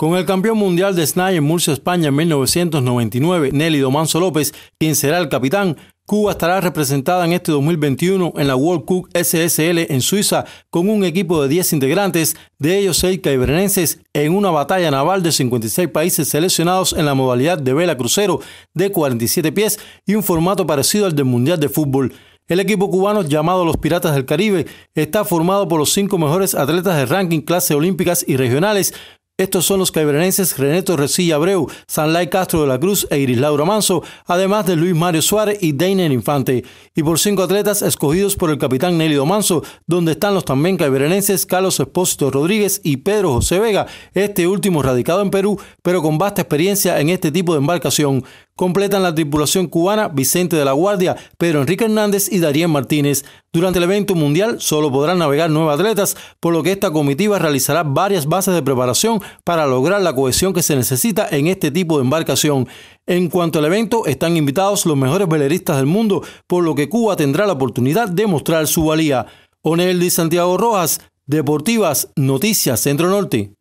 Con el campeón mundial de snai en Murcia, España en 1999, Nelly Domanso López, quien será el capitán, Cuba estará representada en este 2021 en la World Cup SSL en Suiza con un equipo de 10 integrantes, de ellos 6 caibrenenses, en una batalla naval de 56 países seleccionados en la modalidad de vela crucero de 47 pies y un formato parecido al del Mundial de Fútbol. El equipo cubano llamado los Piratas del Caribe está formado por los cinco mejores atletas de ranking clase olímpicas y regionales, estos son los caiberenses Reneto Torresilla Abreu, Sanlay Castro de la Cruz e Iris Laura Manso, además de Luis Mario Suárez y Dainer Infante. Y por cinco atletas escogidos por el capitán Nélido Manso, donde están los también caiberenses Carlos Espósito Rodríguez y Pedro José Vega, este último radicado en Perú, pero con vasta experiencia en este tipo de embarcación. Completan la tripulación cubana Vicente de la Guardia, Pedro Enrique Hernández y Darío Martínez. Durante el evento mundial solo podrán navegar nueve atletas, por lo que esta comitiva realizará varias bases de preparación para lograr la cohesión que se necesita en este tipo de embarcación. En cuanto al evento, están invitados los mejores veleristas del mundo, por lo que Cuba tendrá la oportunidad de mostrar su valía. Oneldi Santiago Rojas, Deportivas, Noticias Centro Norte.